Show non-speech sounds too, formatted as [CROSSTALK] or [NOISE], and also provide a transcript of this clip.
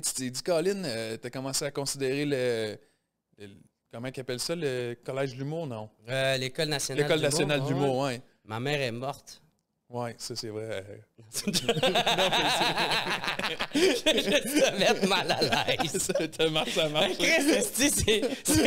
tu dis, dit, Colin, euh, tu as commencé à considérer le, comment qu'appelle appellent ça, le collège de l'humour, non? Euh, l'école nationale L'école nationale d'humour, oui. Ouais. Ma mère est morte. Oui, ça c'est vrai. [LAUGHS] [LAUGHS] Je te mal à l'aise. [LAUGHS] marche, ça marche.